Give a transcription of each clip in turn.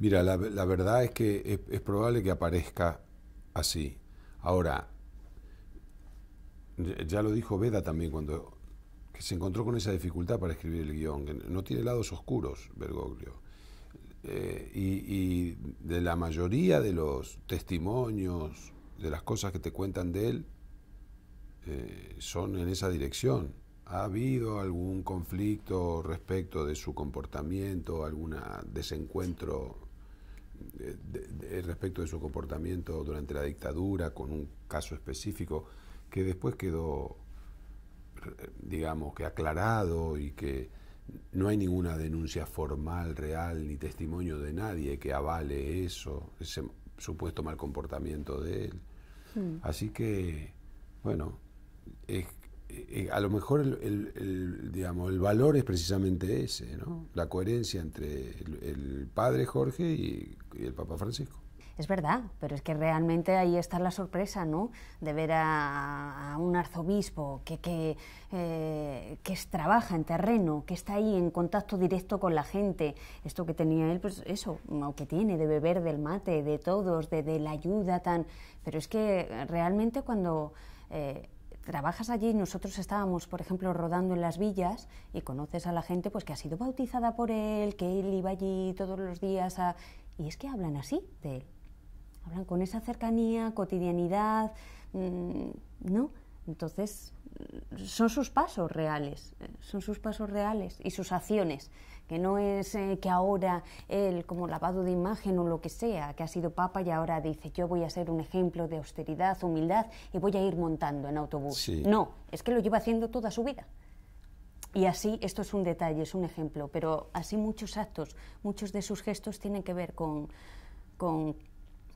Mira, la, verdad es que es, probable que aparezca así. Ahora, ya lo dijo Veda también cuando que se encontró con esa dificultad para escribir el guión, que no tiene lados oscuros, Bergoglio. Eh, y, de la mayoría de los testimonios, de las cosas que te cuentan de él, eh, son en esa dirección. ¿Ha habido algún conflicto respecto de su comportamiento, algún desencuentro respecto de su comportamiento durante la dictadura, con un caso específico que después quedó, digamos, que aclarado y que no hay ninguna denuncia formal, real, ni testimonio de nadie que avale eso, ese supuesto mal comportamiento de él. Hmm. Así que, bueno, es eh, eh, a lo mejor el, digamos, el valor es precisamente ese, ¿no? la coherencia entre el, padre Jorge y, el Papa Francisco. Es verdad, pero es que realmente ahí está la sorpresa, ¿no? De ver a, un arzobispo que, que, eh, que trabaja en terreno, que está ahí en contacto directo con la gente. Esto que tenía él, pues eso, lo que tiene, de beber del mate, de todos, de, la ayuda tan... Pero es que realmente cuando trabajas allí, nosotros estábamos, por ejemplo, rodando en las villas y conoces a la gente pues que ha sido bautizada por él, que él iba allí todos los días a... Y es que hablan así de él. Hablan con esa cercanía, cotidianidad, mm, ¿no? Entonces, son sus pasos reales, eh, son sus pasos reales y sus acciones, que no es eh, que ahora él, como lavado de imagen o lo que sea, que ha sido papa y ahora dice yo voy a ser un ejemplo de austeridad, humildad y voy a ir montando en autobús. No, es que lo lleva haciendo toda su vida. Y así, esto es un detalle, es un ejemplo, pero así muchos actos, muchos de sus gestos tienen que ver con, con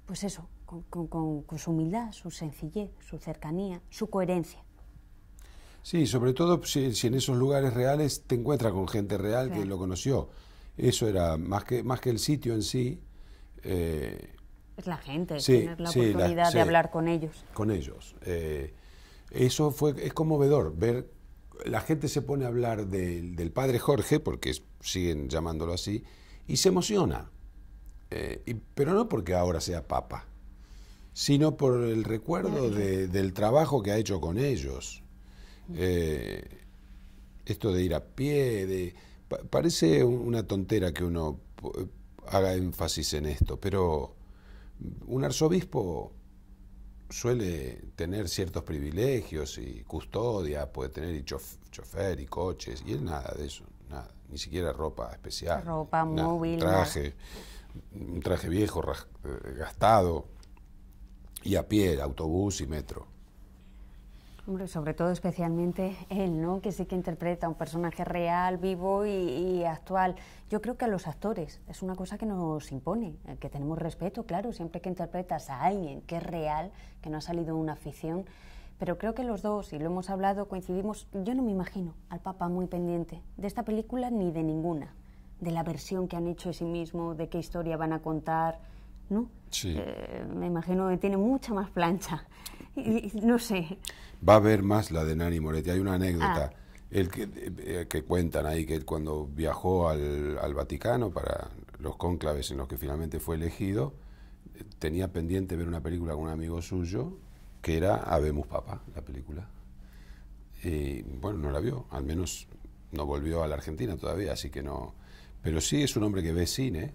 pues eso, con, su humildad, su sencillez, su cercanía, su coherencia. Sí, sobre todo si, en esos lugares reales te encuentras con gente real, que lo conoció. Eso era más que, más que el sitio en sí. Eh, es la gente, tener la oportunidad de hablar con ellos. Con ellos. Eh, eso fue, es conmovedor ver, la gente se pone a hablar del padre Jorge, porque siguen llamándolo así, y se emociona. Eh, pero no porque ahora sea papa, sino por el recuerdo del trabajo que ha hecho con ellos. Eh, esto de ir a pie, de, parece una tontera que uno eh, haga énfasis en esto, pero un arzobispo suele tener ciertos privilegios y custodia, puede tener y chofer y coches, y él nada de eso, nada, ni siquiera ropa especial. Ropa móvil. traje, un traje viejo, eh, gastado y a pie, autobús y metro. Hombre, sobre todo especialmente él, ¿no? Que sí que interpreta un personaje real, vivo y, actual. Yo creo que a los actores es una cosa que nos impone, eh, que tenemos respeto, claro, siempre que interpretas a alguien que es real, que no ha salido de una ficción. Pero creo que los dos, y lo hemos hablado, coincidimos, yo no me imagino al Papa muy pendiente de esta película ni de ninguna, de la versión que han hecho de sí mismo, de qué historia van a contar. Sí. Eh, me imagino que tiene mucha más plancha. Y, no sé. Va a ver más la de Nani Moretti. Hay una anécdota ah. el que, eh, que, cuentan ahí que cuando viajó al, al Vaticano para los cónclaves en los que finalmente fue elegido, eh, tenía pendiente ver una película con un amigo suyo que era Habemos Papa, la película. Y bueno, no la vio, al menos no volvió a la Argentina todavía, así que no. Pero sí es un hombre que ve cine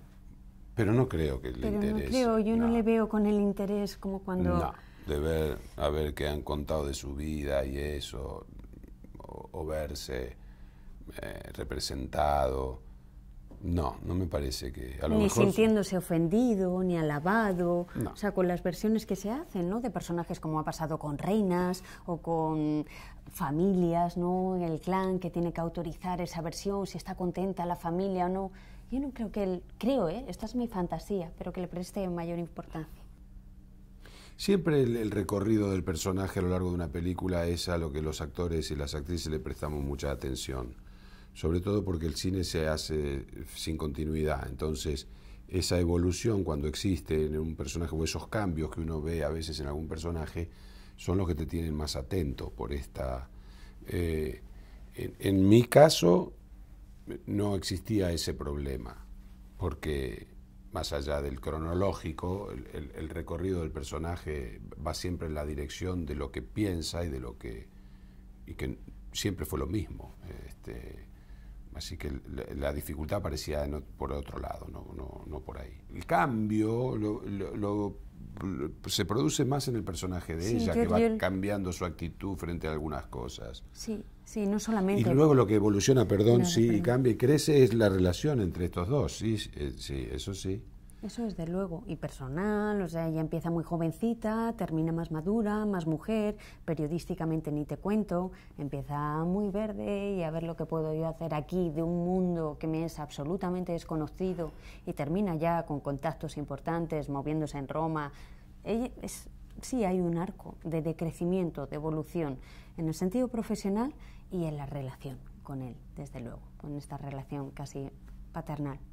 pero no creo que le Pero No creo, yo no. le veo con el interés como cuando... de ver, a ver qué han contado de su vida y eso, o, verse eh, representado. No, no me parece que... ni sintiéndose ofendido, ni alabado, o sea, con las versiones que se hacen, ¿no? De personajes como ha pasado con reinas o con familias, ¿no? El clan que tiene que autorizar esa versión, si está contenta la familia o no. Yo no creo que él, creo, ¿eh? esta es mi fantasía, pero que le preste mayor importancia. Siempre el, recorrido del personaje a lo largo de una película es a lo que los actores y las actrices le prestamos mucha atención, sobre todo porque el cine se hace sin continuidad, entonces esa evolución cuando existe en un personaje o esos cambios que uno ve a veces en algún personaje son los que te tienen más atento por esta... Eh, en mi caso, no existía ese problema, porque más allá del cronológico, el, recorrido del personaje va siempre en la dirección de lo que piensa y de lo que. y que siempre fue lo mismo. Este, así que la, dificultad parecía por otro lado, no, por ahí. El cambio pues, se produce más en el personaje de ella, que va cambiando su actitud frente a algunas cosas. Sí, sí, no solamente. Y luego lo que evoluciona, perdón, sí, y cambia y crece es la relación entre estos dos, sí, sí, eh, eso sí. Eso es de luego, y personal, o sea, ella empieza muy jovencita, termina más madura, más mujer, periodísticamente ni te cuento, empieza muy verde y a ver lo que puedo yo hacer aquí de un mundo que me es absolutamente desconocido y termina ya con contactos importantes, moviéndose en Roma. sí hay un arco de decrecimiento, de evolución, en el sentido profesional y en la relación con él, desde luego, con esta relación casi paternal.